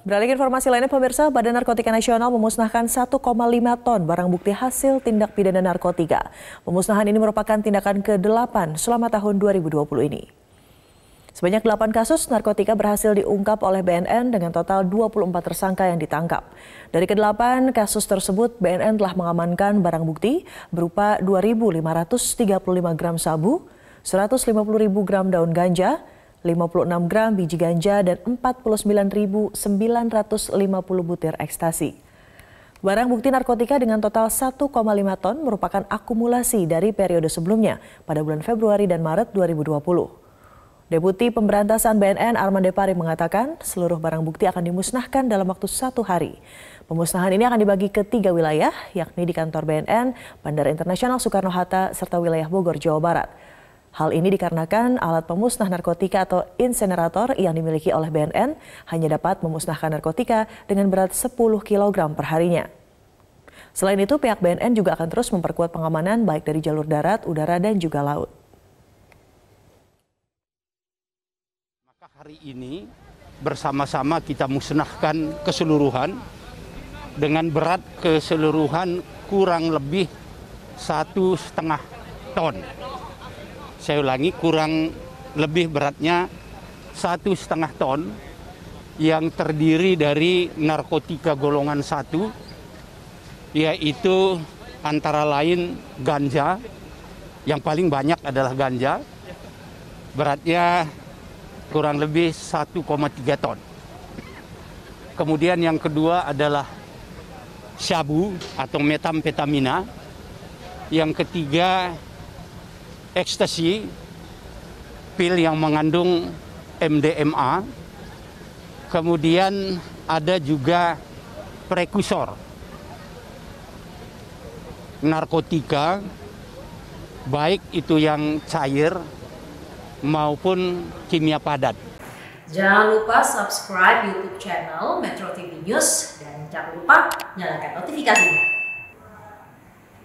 Beralih ke informasi lainnya, pemirsa Badan Narkotika Nasional memusnahkan 1,5 ton barang bukti hasil tindak pidana narkotika. Pemusnahan ini merupakan tindakan ke-8 selama tahun 2020 ini. Sebanyak 8 kasus narkotika berhasil diungkap oleh BNN dengan total 24 tersangka yang ditangkap. Dari ke-8 kasus tersebut, BNN telah mengamankan barang bukti berupa 2.535 gram sabu, 150.000 gram daun ganja, 56 gram biji ganja, dan 49.950 butir ekstasi. Barang bukti narkotika dengan total 1,5 ton merupakan akumulasi dari periode sebelumnya pada bulan Februari dan Maret 2020. Deputi Pemberantasan BNN Arman Depari mengatakan seluruh barang bukti akan dimusnahkan dalam waktu satu hari. Pemusnahan ini akan dibagi ke tiga wilayah, yakni di kantor BNN, Bandara Internasional Soekarno-Hatta, serta wilayah Bogor, Jawa Barat. Hal ini dikarenakan alat pemusnah narkotika atau insenerator yang dimiliki oleh BNN hanya dapat memusnahkan narkotika dengan berat 10 kg per harinya. Selain itu, pihak BNN juga akan terus memperkuat pengamanan baik dari jalur darat, udara, dan juga laut. Maka hari ini bersama-sama kita musnahkan keseluruhan dengan berat keseluruhan kurang lebih satu setengah ton saya ulangi kurang lebih beratnya satu setengah ton yang terdiri dari narkotika golongan satu yaitu antara lain ganja yang paling banyak adalah ganja beratnya kurang lebih 1,3 ton kemudian yang kedua adalah syabu atau metamfetamina yang ketiga ekstasi, pil yang mengandung MDMA, kemudian ada juga prekursor narkotika, baik itu yang cair maupun kimia padat. Jangan lupa subscribe YouTube channel Metro TV News dan jangan lupa nyalakan notifikasinya.